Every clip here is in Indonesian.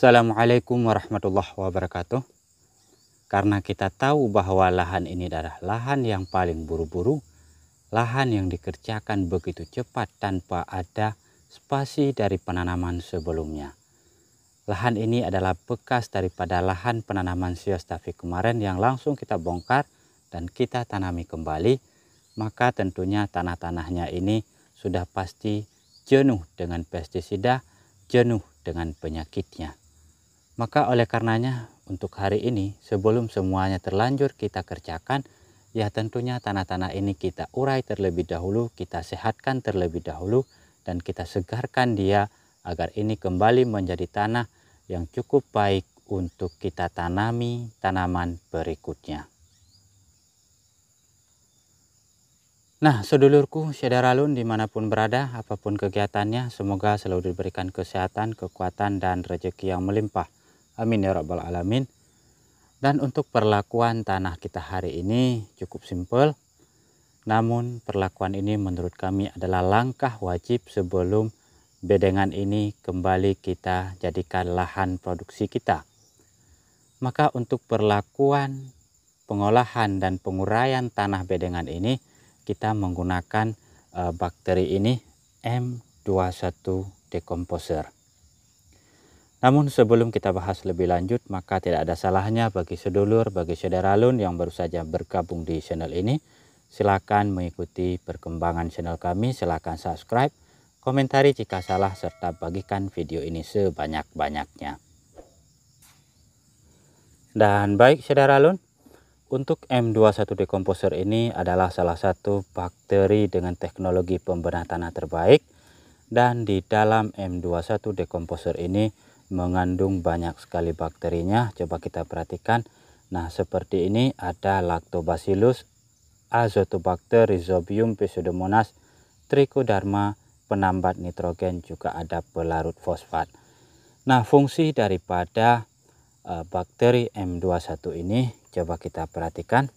Assalamualaikum warahmatullahi wabarakatuh. Karena kita tahu bahwa lahan ini adalah lahan yang paling buru-buru, lahan yang dikerjakan begitu cepat tanpa ada spasi dari penanaman sebelumnya. Lahan ini adalah bekas daripada lahan penanaman siostafi kemarin yang langsung kita bongkar dan kita tanami kembali, maka tentunya tanah-tanahnya ini sudah pasti jenuh dengan pestisida, jenuh dengan penyakitnya. Maka oleh karenanya untuk hari ini sebelum semuanya terlanjur kita kerjakan ya tentunya tanah-tanah ini kita urai terlebih dahulu, kita sehatkan terlebih dahulu dan kita segarkan dia agar ini kembali menjadi tanah yang cukup baik untuk kita tanami tanaman berikutnya. Nah, sedulurku, lun dimanapun berada, apapun kegiatannya, semoga selalu diberikan kesehatan, kekuatan, dan rejeki yang melimpah. Amin ya Rabbal Alamin. Dan untuk perlakuan tanah kita hari ini cukup simpel. Namun perlakuan ini menurut kami adalah langkah wajib sebelum bedengan ini kembali kita jadikan lahan produksi kita. Maka untuk perlakuan pengolahan dan penguraian tanah bedengan ini kita menggunakan eh, bakteri ini M21 dekomposer. Namun sebelum kita bahas lebih lanjut, maka tidak ada salahnya bagi sedulur, bagi saudara lun yang baru saja bergabung di channel ini, silakan mengikuti perkembangan channel kami, silakan subscribe, komentari jika salah, serta bagikan video ini sebanyak-banyaknya. Dan baik saudara lun, untuk M21 Decomposer ini adalah salah satu bakteri dengan teknologi pembenah tanah terbaik, dan di dalam M21 Decomposer ini, mengandung banyak sekali bakterinya coba kita perhatikan nah seperti ini ada lactobacillus azotobacter rhizobium pseudomonas trichoderma penambat nitrogen juga ada pelarut fosfat nah fungsi daripada e, bakteri M21 ini coba kita perhatikan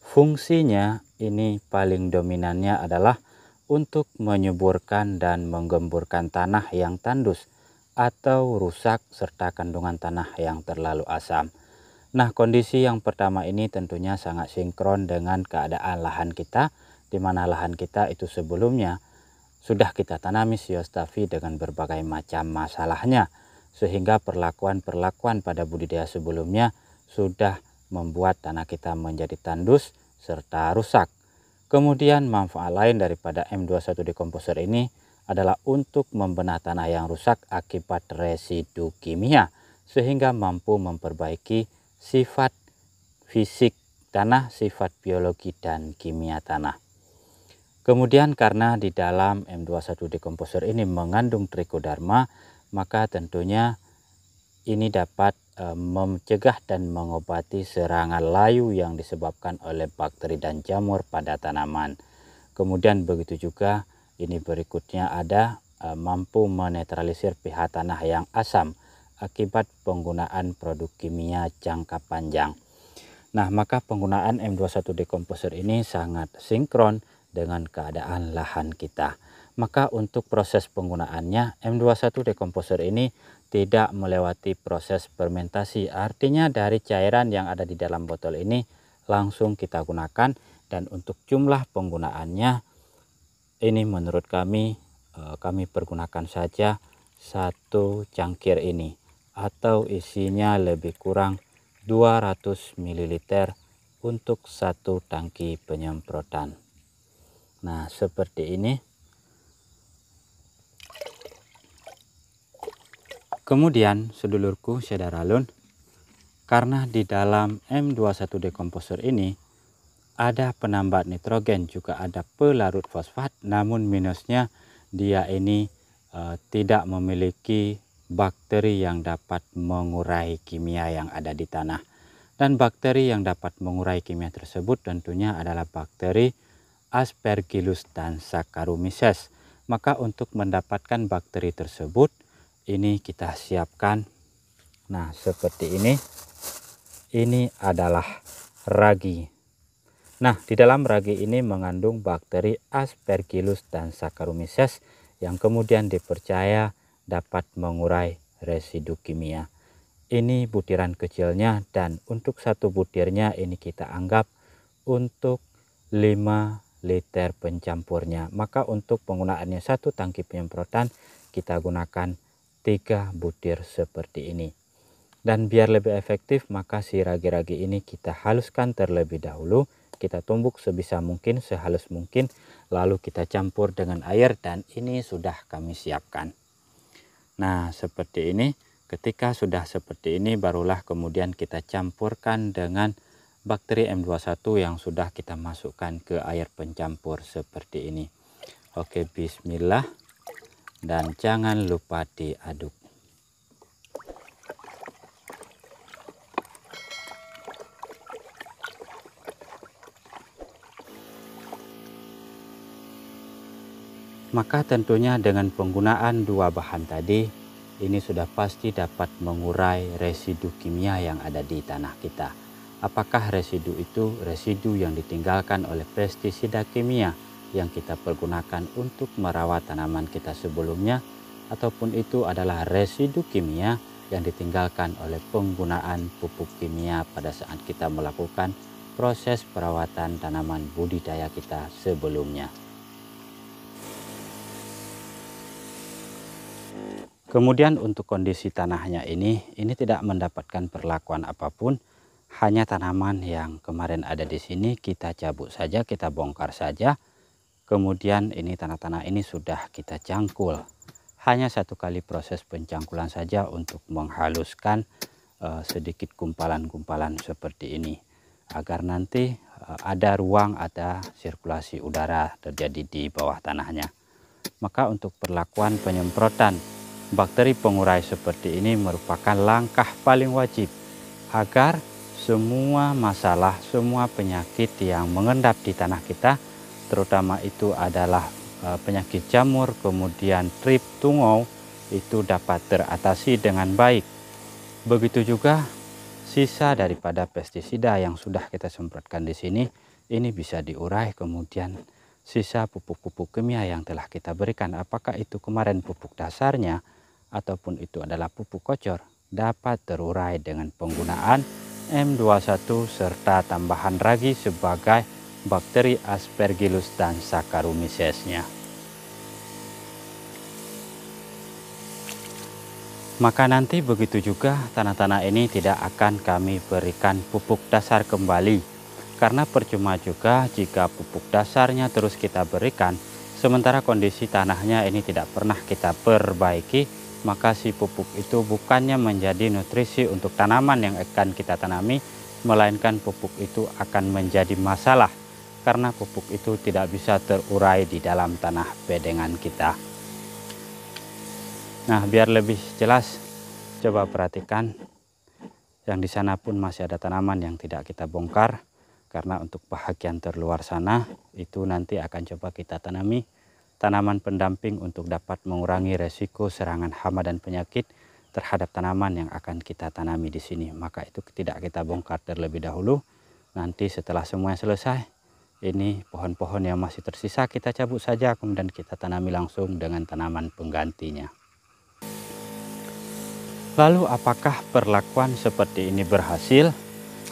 fungsinya ini paling dominannya adalah untuk menyuburkan dan menggemburkan tanah yang tandus atau rusak serta kandungan tanah yang terlalu asam. Nah, kondisi yang pertama ini tentunya sangat sinkron dengan keadaan lahan kita di mana lahan kita itu sebelumnya sudah kita tanami siostafi dengan berbagai macam masalahnya sehingga perlakuan-perlakuan pada budidaya sebelumnya sudah membuat tanah kita menjadi tandus serta rusak. Kemudian manfaat lain daripada M21 dekomposer ini adalah untuk membenah tanah yang rusak akibat residu kimia sehingga mampu memperbaiki sifat fisik tanah, sifat biologi dan kimia tanah. Kemudian karena di dalam M21 dekomposer ini mengandung trikoderma, maka tentunya ini dapat eh, mencegah dan mengobati serangan layu yang disebabkan oleh bakteri dan jamur pada tanaman. Kemudian begitu juga ini berikutnya ada eh, mampu menetralisir pH tanah yang asam akibat penggunaan produk kimia jangka panjang. Nah, maka penggunaan M21 dekomposer ini sangat sinkron dengan keadaan lahan kita maka untuk proses penggunaannya M21 dekomposer ini tidak melewati proses fermentasi artinya dari cairan yang ada di dalam botol ini langsung kita gunakan dan untuk jumlah penggunaannya ini menurut kami eh, kami pergunakan saja satu cangkir ini atau isinya lebih kurang 200 ml untuk satu tangki penyemprotan nah seperti ini Kemudian, sedulurku syedaralun karena di dalam M21 dekomposer ini ada penambat nitrogen, juga ada pelarut fosfat, namun minusnya dia ini e, tidak memiliki bakteri yang dapat mengurai kimia yang ada di tanah. Dan bakteri yang dapat mengurai kimia tersebut tentunya adalah bakteri Aspergillus dan Saccharomyces. Maka untuk mendapatkan bakteri tersebut, ini kita siapkan nah seperti ini ini adalah ragi nah di dalam ragi ini mengandung bakteri aspergillus dan saccharomyces yang kemudian dipercaya dapat mengurai residu kimia ini butiran kecilnya dan untuk satu butirnya ini kita anggap untuk 5 liter pencampurnya maka untuk penggunaannya satu tangki penyemprotan kita gunakan tiga butir seperti ini. Dan biar lebih efektif maka si ragi-ragi ini kita haluskan terlebih dahulu. Kita tumbuk sebisa mungkin sehalus mungkin lalu kita campur dengan air dan ini sudah kami siapkan. Nah seperti ini ketika sudah seperti ini barulah kemudian kita campurkan dengan bakteri M21 yang sudah kita masukkan ke air pencampur seperti ini. Oke bismillah dan jangan lupa diaduk. Maka tentunya dengan penggunaan dua bahan tadi, ini sudah pasti dapat mengurai residu kimia yang ada di tanah kita. Apakah residu itu residu yang ditinggalkan oleh pestisida kimia? yang kita pergunakan untuk merawat tanaman kita sebelumnya ataupun itu adalah residu kimia yang ditinggalkan oleh penggunaan pupuk kimia pada saat kita melakukan proses perawatan tanaman budidaya kita sebelumnya. Kemudian untuk kondisi tanahnya ini, ini tidak mendapatkan perlakuan apapun, hanya tanaman yang kemarin ada di sini kita cabut saja, kita bongkar saja, Kemudian ini tanah-tanah ini sudah kita cangkul. Hanya satu kali proses pencangkulan saja untuk menghaluskan uh, sedikit kumpalan-kumpalan seperti ini. Agar nanti uh, ada ruang, ada sirkulasi udara terjadi di bawah tanahnya. Maka untuk perlakuan penyemprotan bakteri pengurai seperti ini merupakan langkah paling wajib agar semua masalah, semua penyakit yang mengendap di tanah kita terutama itu adalah eh, penyakit jamur, kemudian trip tungau itu dapat teratasi dengan baik. Begitu juga sisa daripada pestisida yang sudah kita semprotkan di sini ini bisa diurai kemudian sisa pupuk-pupuk kimia yang telah kita berikan apakah itu kemarin pupuk dasarnya ataupun itu adalah pupuk kocor dapat terurai dengan penggunaan M21 serta tambahan ragi sebagai bakteri Aspergillus dan sakarumisesnya. Maka nanti begitu juga tanah-tanah ini tidak akan kami berikan pupuk dasar kembali karena percuma juga jika pupuk dasarnya terus kita berikan sementara kondisi tanahnya ini tidak pernah kita perbaiki maka si pupuk itu bukannya menjadi nutrisi untuk tanaman yang akan kita tanami melainkan pupuk itu akan menjadi masalah karena pupuk itu tidak bisa terurai di dalam tanah bedengan kita. Nah, biar lebih jelas, coba perhatikan yang di sana pun masih ada tanaman yang tidak kita bongkar karena untuk bahagian terluar sana itu nanti akan coba kita tanami tanaman pendamping untuk dapat mengurangi resiko serangan hama dan penyakit terhadap tanaman yang akan kita tanami di sini. Maka itu tidak kita bongkar terlebih dahulu. Nanti setelah semuanya selesai, ini pohon-pohon yang masih tersisa kita cabut saja kemudian kita tanami langsung dengan tanaman penggantinya lalu apakah perlakuan seperti ini berhasil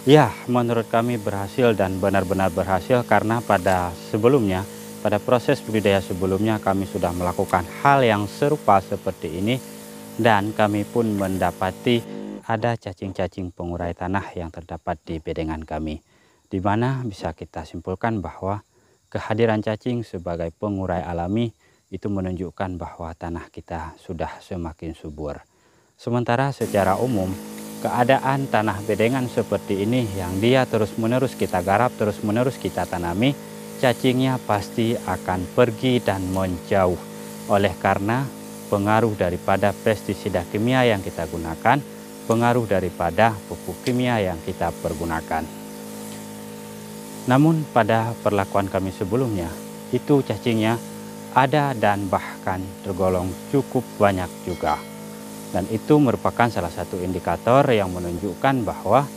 ya menurut kami berhasil dan benar-benar berhasil karena pada sebelumnya pada proses budidaya sebelumnya kami sudah melakukan hal yang serupa seperti ini dan kami pun mendapati ada cacing-cacing pengurai tanah yang terdapat di bedengan kami di mana bisa kita simpulkan bahwa kehadiran cacing sebagai pengurai alami itu menunjukkan bahwa tanah kita sudah semakin subur. Sementara secara umum, keadaan tanah bedengan seperti ini yang dia terus-menerus kita garap, terus-menerus kita tanami, cacingnya pasti akan pergi dan menjauh. Oleh karena pengaruh daripada pestisida kimia yang kita gunakan, pengaruh daripada pupuk kimia yang kita pergunakan. Namun pada perlakuan kami sebelumnya, itu cacingnya ada dan bahkan tergolong cukup banyak juga. Dan itu merupakan salah satu indikator yang menunjukkan bahwa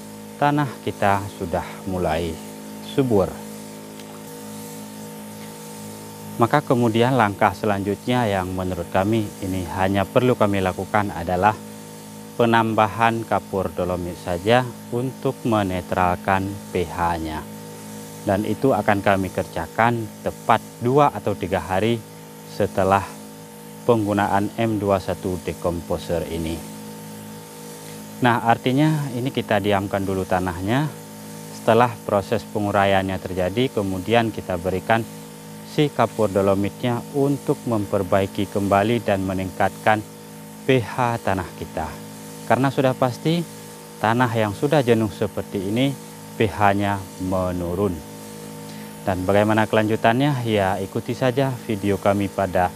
tanah kita sudah mulai subur. Maka kemudian langkah selanjutnya yang menurut kami ini hanya perlu kami lakukan adalah penambahan kapur dolomit saja untuk menetralkan pH-nya dan itu akan kami kerjakan tepat dua atau tiga hari setelah penggunaan M21 dekomposer ini. Nah artinya ini kita diamkan dulu tanahnya setelah proses penguraiannya terjadi kemudian kita berikan si kapur dolomitnya untuk memperbaiki kembali dan meningkatkan pH tanah kita. Karena sudah pasti tanah yang sudah jenuh seperti ini pH-nya menurun. Dan bagaimana kelanjutannya? Ya ikuti saja video kami pada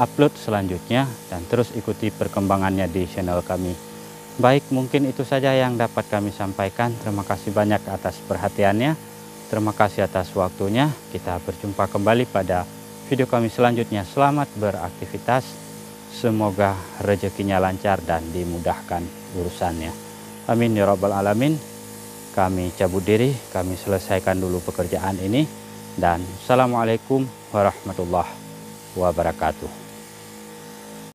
upload selanjutnya dan terus ikuti perkembangannya di channel kami. Baik, mungkin itu saja yang dapat kami sampaikan. Terima kasih banyak atas perhatiannya. Terima kasih atas waktunya. Kita berjumpa kembali pada video kami selanjutnya. Selamat beraktivitas. Semoga rezekinya lancar dan dimudahkan urusannya. Amin ya Rabbal Alamin. Kami cabut diri, kami selesaikan dulu pekerjaan ini dan Assalamualaikum warahmatullahi wabarakatuh.